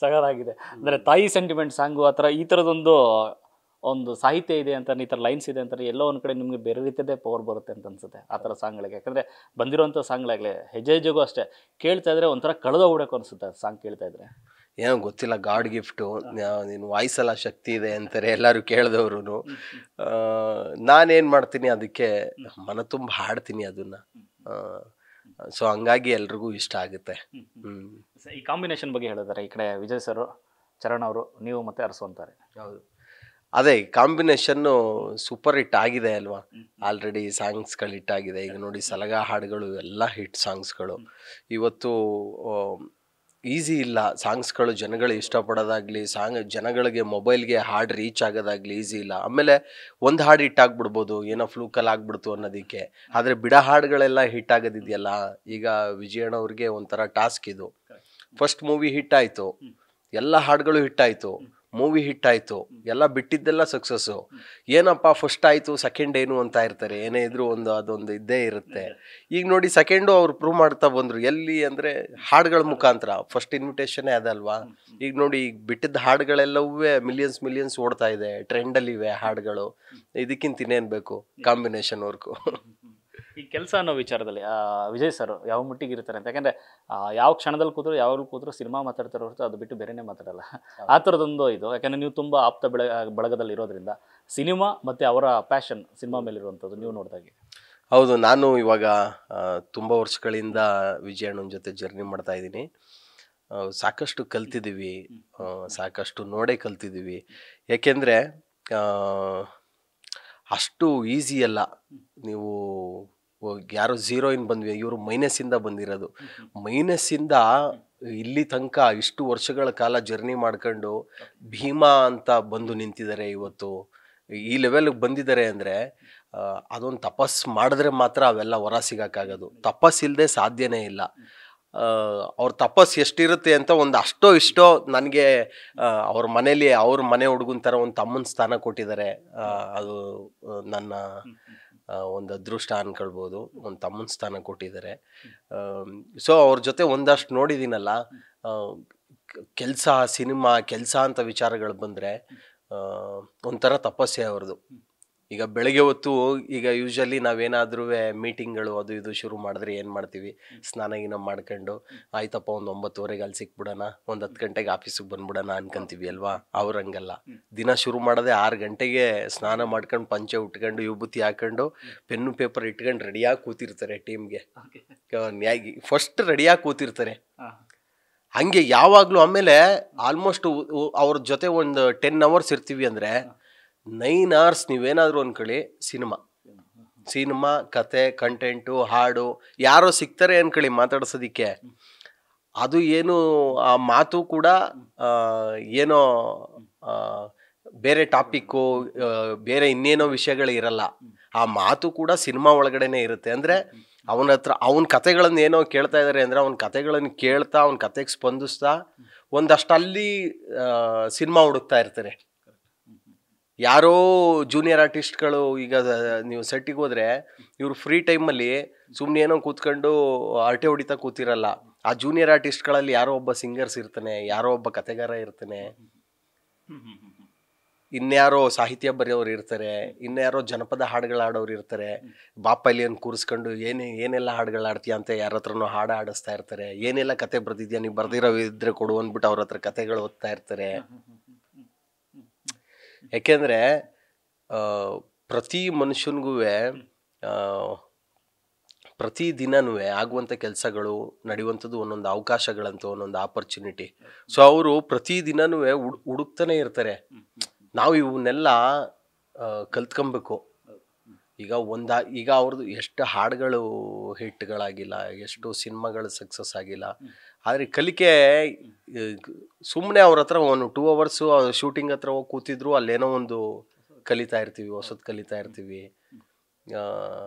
ಸಗದಾಗಿದೆ ಅಂದರೆ ತಾಯಿ sentiment song ಆ ಥರ ಈ ಥರದೊಂದು ಒಂದು ಸಾಹಿತ್ಯ ಇದೆ ಅಂತ ಈ ಥರ ಲೈನ್ಸ್ ಇದೆ ಅಂತಾರೆ ಎಲ್ಲೋ ಒಂದು ಕಡೆ ನಿಮಗೆ ಬೇರೆ ರೀತಿಯದೇ ಪವರ್ ಬರುತ್ತೆ ಅಂತ ಅನ್ಸುತ್ತೆ ಆ ಥರ ಸಾಂಗ್ಗಳಿಗೆ ಯಾಕಂದರೆ ಬಂದಿರೋಂಥ ಸಾಂಗ್ಗಳಾಗಲಿ ಹೆಜ್ಜೆ ಹೆಜ್ಜೆಗೂ ಅಷ್ಟೇ ಕೇಳ್ತಾ ಇದ್ರೆ ಒಂಥರ ಕಳೆದ ಹೋಗ್ಬೇಕು ಅನಿಸುತ್ತೆ ಸಾಂಗ್ ಕೇಳ್ತಾ ಇದ್ರೆ ಏನೋ ಗೊತ್ತಿಲ್ಲ ಗಾಡ್ ಗಿಫ್ಟು ನೀನು ವಾಯ್ಸೆಲ್ಲ ಶಕ್ತಿ ಇದೆ ಅಂತಾರೆ ಎಲ್ಲರೂ ಕೇಳಿದವ್ರು ನಾನೇನು ಮಾಡ್ತೀನಿ ಅದಕ್ಕೆ ಮನ ತುಂಬ ಹಾಡ್ತೀನಿ ಅದನ್ನು ಸೊ ಹಂಗಾಗಿ ಎಲ್ರಿಗೂ ಇಷ್ಟ ಆಗುತ್ತೆ ಈ ಕಾಂಬಿನೇಷನ್ ಬಗ್ಗೆ ಹೇಳಿದಾರೆ ಈ ಕಡೆ ವಿಜಯ್ ಸರ್ ಚರಣ್ ಅವರು ನೀವು ಮತ್ತೆ ಅರಸು ಅಂತಾರೆ ಹೌದು ಅದೇ ಕಾಂಬಿನೇಷನ್ನು ಸೂಪರ್ ಹಿಟ್ ಆಗಿದೆ ಅಲ್ವಾ ಆಲ್ರೆಡಿ ಸಾಂಗ್ಸ್ಗಳು ಹಿಟ್ ಆಗಿದೆ ಈಗ ನೋಡಿ ಸಲಗಾ ಹಾಡುಗಳು ಎಲ್ಲ ಹಿಟ್ ಸಾಂಗ್ಸ್ಗಳು ಇವತ್ತು ಈಸಿ ಇಲ್ಲ ಸಾಂಗ್ಸ್ಗಳು ಜನಗಳು ಇಷ್ಟಪಡೋದಾಗಲಿ ಸಾಂಗ್ ಜನಗಳಿಗೆ ಮೊಬೈಲ್ಗೆ ಹಾಡು ರೀಚ್ ಆಗೋದಾಗಲಿ ಈಸಿ ಇಲ್ಲ ಆಮೇಲೆ ಒಂದು ಹಾಡು ಹಿಟ್ ಆಗ್ಬಿಡ್ಬೋದು ಏನೋ ಫ್ಲೂಕಲ್ ಆಗ್ಬಿಡ್ತು ಅನ್ನೋದಕ್ಕೆ ಆದರೆ ಬಿಡ ಹಾಡುಗಳೆಲ್ಲ ಹಿಟ್ ಆಗೋದಿದೆಯಲ್ಲ ಈಗ ವಿಜಯಣ್ಣ ಅವ್ರಿಗೆ ಒಂಥರ ಟಾಸ್ಕ್ ಇದು ಫಸ್ಟ್ ಮೂವಿ ಹಿಟ್ ಆಯಿತು ಎಲ್ಲ ಹಾಡುಗಳು ಹಿಟ್ ಆಯಿತು ಮೂವಿ ಹಿಟ್ ಆಯಿತು ಎಲ್ಲ ಬಿಟ್ಟಿದ್ದೆಲ್ಲ ಸಕ್ಸಸ್ಸು ಏನಪ್ಪ ಫಸ್ಟ್ ಆಯಿತು ಸೆಕೆಂಡ್ ಏನು ಅಂತ ಇರ್ತಾರೆ ಏನೇ ಇದ್ರೂ ಒಂದು ಅದೊಂದು ಇದ್ದೇ ಇರುತ್ತೆ ಈಗ ನೋಡಿ ಸೆಕೆಂಡು ಅವ್ರು ಪ್ರೂವ್ ಮಾಡ್ತಾ ಬಂದರು ಎಲ್ಲಿ ಅಂದರೆ ಹಾಡುಗಳ ಮುಖಾಂತರ ಫಸ್ಟ್ ಇನ್ವಿಟೇಷನ್ನೇ ಅದಲ್ವಾ ಈಗ ನೋಡಿ ಈಗ ಬಿಟ್ಟಿದ್ದ ಹಾಡುಗಳೆಲ್ಲವೂ ಮಿಲಿಯನ್ಸ್ ಮಿಲಿಯನ್ಸ್ ಓಡ್ತಾ ಇದೆ ಟ್ರೆಂಡಲ್ಲಿವೆ ಹಾಡುಗಳು ಇದಕ್ಕಿಂತ ಇನ್ನೇನು ಬೇಕು ಕಾಂಬಿನೇಷನ್ ವರ್ಕು ಈ ಕೆಲಸ ಅನ್ನೋ ವಿಚಾರದಲ್ಲಿ ವಿಜಯ್ ಸರ್ ಯಾವ ಮಟ್ಟಿಗೆ ಇರ್ತಾರೆ ಅಂತ ಯಾಕಂದರೆ ಯಾವ ಕ್ಷಣದಲ್ಲಿ ಕೂತ್ರು ಯಾವಾಗಲೂ ಕೂತ್ರು ಸಿನಿಮಾ ಮಾತಾಡ್ತಾರೆ ಹೊರತು ಅದು ಬಿಟ್ಟು ಬೇರೆನೇ ಮಾತಾಡಲ್ಲ ಆ ಥರದೊಂದು ಇದು ಯಾಕಂದರೆ ನೀವು ತುಂಬ ಆಪ್ತ ಬೆಳ ಬಳಗದಲ್ಲಿ ಇರೋದ್ರಿಂದ ಸಿನಿಮಾ ಮತ್ತು ಅವರ ಪ್ಯಾಷನ್ ಸಿನಿಮಾ ಮೇಲಿರುವಂಥದ್ದು ನೀವು ನೋಡಿದಾಗೆ ಹೌದು ನಾನು ಇವಾಗ ತುಂಬ ವರ್ಷಗಳಿಂದ ವಿಜಯಣ್ಣನ ಜೊತೆ ಜರ್ನಿ ಮಾಡ್ತಾ ಇದ್ದೀನಿ ಸಾಕಷ್ಟು ಕಲ್ತಿದ್ದೀವಿ ಸಾಕಷ್ಟು ನೋಡೇ ಕಲ್ತಿದ್ದೀವಿ ಏಕೆಂದರೆ ಅಷ್ಟು ಈಸಿ ಅಲ್ಲ ನೀವು ಯಾರೋ ಝೀರೋಯಿನ್ ಬಂದ್ವಿ ಇವರು ಮೈನಸ್ಸಿಂದ ಬಂದಿರೋದು ಮೈನಸ್ಸಿಂದ ಇಲ್ಲಿ ತನಕ ಇಷ್ಟು ವರ್ಷಗಳ ಕಾಲ ಜರ್ನಿ ಮಾಡ್ಕೊಂಡು ಭೀಮಾ ಅಂತ ಬಂದು ನಿಂತಿದ್ದಾರೆ ಇವತ್ತು ಈ ಲೆವೆಲ್ಗೆ ಬಂದಿದ್ದಾರೆ ಅಂದರೆ ಅದೊಂದು ತಪಸ್ ಮಾಡಿದ್ರೆ ಮಾತ್ರ ಅವೆಲ್ಲ ಹೊರ ಸಿಗೋಕ್ಕಾಗೋದು ತಪಸ್ಸಿಲ್ಲದೆ ಸಾಧ್ಯನೇ ಇಲ್ಲ ಅವ್ರ ತಪಸ್ ಎಷ್ಟಿರುತ್ತೆ ಅಂತ ಒಂದು ಅಷ್ಟೋ ಇಷ್ಟೋ ನನಗೆ ಅವ್ರ ಮನೇಲಿ ಅವ್ರ ಮನೆ ಹುಡುಗನ ಥರ ಒಂದು ತಮ್ಮನ ಸ್ಥಾನ ಕೊಟ್ಟಿದ್ದಾರೆ ಅದು ನನ್ನ ಒಂದು ಅದೃಷ್ಟ ಅನ್ಕೊಳ್ಬೋದು ಒಂದು ತಮ್ಮನ ಸ್ಥಾನ ಕೊಟ್ಟಿದ್ದಾರೆ ಸೊ ಅವ್ರ ಜೊತೆ ಒಂದಷ್ಟು ನೋಡಿದ್ದೀನಲ್ಲ ಕೆಲಸ ಸಿನಿಮಾ ಕೆಲಸ ಅಂತ ವಿಚಾರಗಳು ಬಂದರೆ ಒಂಥರ ತಪಸ್ಸೆ ಅವ್ರದ್ದು ಈಗ ಬೆಳಗ್ಗೆ ಹೊತ್ತು ಈಗ ಯೂಶ್ವಲಿ ನಾವೇನಾದ್ರೂ ಮೀಟಿಂಗ್ಗಳು ಅದು ಇದು ಶುರು ಮಾಡಿದ್ರೆ ಏನು ಮಾಡ್ತೀವಿ ಸ್ನಾನ ಗೀನ ಮಾಡ್ಕೊಂಡು ಆಯ್ತಪ್ಪ ಒಂದು ಒಂಬತ್ತುವರೆಗೆ ಅಲ್ಲಿ ಸಿಕ್ಬಿಡೋಣ ಒಂದು ಹತ್ತು ಗಂಟೆಗೆ ಆಫೀಸಿಗೆ ಬಂದ್ಬಿಡೋಣ ಅನ್ಕೊಂತೀವಿ ಅಲ್ವಾ ಅವ್ರ ಹಂಗಲ್ಲ ದಿನ ಶುರು ಮಾಡೋದೇ ಆರು ಗಂಟೆಗೆ ಸ್ನಾನ ಮಾಡ್ಕೊಂಡು ಪಂಚೆ ಉಟ್ಕೊಂಡು ವಿಭೂತಿ ಹಾಕೊಂಡು ಪೆನ್ನು ಪೇಪರ್ ಇಟ್ಕೊಂಡು ರೆಡಿಯಾಗಿ ಕೂತಿರ್ತಾರೆ ಟೀಮ್ಗೆ ಫಸ್ಟ್ ರೆಡಿಯಾಗಿ ಕೂತಿರ್ತಾರೆ ಹಂಗೆ ಯಾವಾಗಲೂ ಆಮೇಲೆ ಆಲ್ಮೋಸ್ಟ್ ಅವ್ರ ಜೊತೆ ಒಂದು ಟೆನ್ ಅವರ್ಸ್ ಇರ್ತೀವಿ ಅಂದರೆ ನೈನ್ ಅವರ್ಸ್ ನೀವೇನಾದರೂ ಅಂದ್ಕೊಳ್ಳಿ ಸಿನಿಮಾ ಸಿನಿಮಾ ಕತೆ ಕಂಟೆಂಟು ಹಾಡು ಯಾರೋ ಸಿಗ್ತಾರೆ ಅಂದ್ಕೊಳ್ಳಿ ಮಾತಾಡ್ಸೋದಿಕ್ಕೆ ಅದು ಏನು ಆ ಮಾತು ಕೂಡ ಏನೋ ಬೇರೆ ಟಾಪಿಕ್ಕು ಬೇರೆ ಇನ್ನೇನೋ ವಿಷಯಗಳು ಇರಲ್ಲ ಆ ಮಾತು ಕೂಡ ಸಿನಿಮಾ ಒಳಗಡೆನೆ ಇರುತ್ತೆ ಅಂದರೆ ಅವನ ಹತ್ರ ಅವನ ಕತೆಗಳನ್ನು ಏನೋ ಕೇಳ್ತಾ ಇದ್ದಾರೆ ಅಂದರೆ ಅವನ ಕತೆಗಳನ್ನು ಕೇಳ್ತಾ ಅವನ ಕತೆಗೆ ಸ್ಪಂದಿಸ್ತಾ ಒಂದಷ್ಟಲ್ಲಿ ಸಿನಿಮಾ ಹುಡುಕ್ತಾ ಇರ್ತಾರೆ ಯಾರೋ ಜೂನಿಯರ್ ಆರ್ಟಿಸ್ಟ್ಗಳು ಈಗ ನೀವು ಸೆಟ್ಟಿಗೆ ಹೋದ್ರೆ ಇವರು ಫ್ರೀ ಟೈಮಲ್ಲಿ ಸುಮ್ಮನೆ ಏನೋ ಕೂತ್ಕೊಂಡು ಅರಟೆ ಹೊಡಿತಾ ಕೂತಿರಲ್ಲ ಆ ಜೂನಿಯರ್ ಆರ್ಟಿಸ್ಟ್ಗಳಲ್ಲಿ ಯಾರೋ ಒಬ್ಬ ಸಿಂಗರ್ಸ್ ಇರ್ತಾನೆ ಯಾರೋ ಒಬ್ಬ ಕತೆಗಾರ ಇರ್ತಾನೆ ಇನ್ಯಾರೋ ಸಾಹಿತ್ಯ ಬರೆಯೋರು ಇರ್ತಾರೆ ಇನ್ಯಾರೋ ಜನಪದ ಹಾಡುಗಳು ಆಡೋರು ಇರ್ತಾರೆ ಬಾಪಲ್ಲಿಯನ್ನು ಕೂರಿಸ್ಕೊಂಡು ಏನೇ ಏನೆಲ್ಲ ಹಾಡುಗಳು ಆಡ್ತೀಯ ಅಂತ ಯಾರ ಹತ್ರನೂ ಹಾಡು ಆಡಿಸ್ತಾ ಇರ್ತಾರೆ ಏನೆಲ್ಲ ಕತೆ ಬರ್ದಿದ್ಯಾ ನೀವು ಬರ್ದಿರೋ ಇದ್ರೆ ಕೊಡು ಅಂದ್ಬಿಟ್ಟು ಅವ್ರ ಹತ್ರ ಕತೆಗಳು ಓದ್ತಾ ಇರ್ತಾರೆ ಯಾಕೆಂದರೆ ಪ್ರತಿ ಮನುಷ್ಯನಿಗೂ ಪ್ರತಿ ದಿನನೂ ಆಗುವಂಥ ಕೆಲಸಗಳು ನಡೆಯುವಂಥದ್ದು ಒಂದೊಂದು ಅವಕಾಶಗಳಂತ ಒಂದೊಂದು ಆಪರ್ಚುನಿಟಿ ಸೊ ಅವರು ಪ್ರತಿ ದಿನನೂ ಹುಡುಕ್ತಾನೆ ಇರ್ತಾರೆ ನಾವು ಇವನ್ನೆಲ್ಲ ಕಲ್ತ್ಕೊಬೇಕು ಈಗ ಒಂದ ಈಗ ಅವ್ರದ್ದು ಎಷ್ಟು ಹಾಡುಗಳು ಹಿಟ್ಗಳಾಗಿಲ್ಲ ಎಷ್ಟು ಸಿನಿಮಾಗಳು ಸಕ್ಸಸ್ ಆಗಿಲ್ಲ ಆದರೆ ಕಲಿಕೆ ಸುಮ್ಮನೆ ಅವ್ರ ಹತ್ರ ಒಂದು ಟೂ ಅವರ್ಸು ಶೂಟಿಂಗ್ ಹತ್ರ ಹೋಗಿ ಕೂತಿದ್ರು ಅಲ್ಲೇನೋ ಒಂದು ಕಲಿತಾ ಇರ್ತೀವಿ ಹೊಸದು ಕಲಿತಾ ಇರ್ತೀವಿ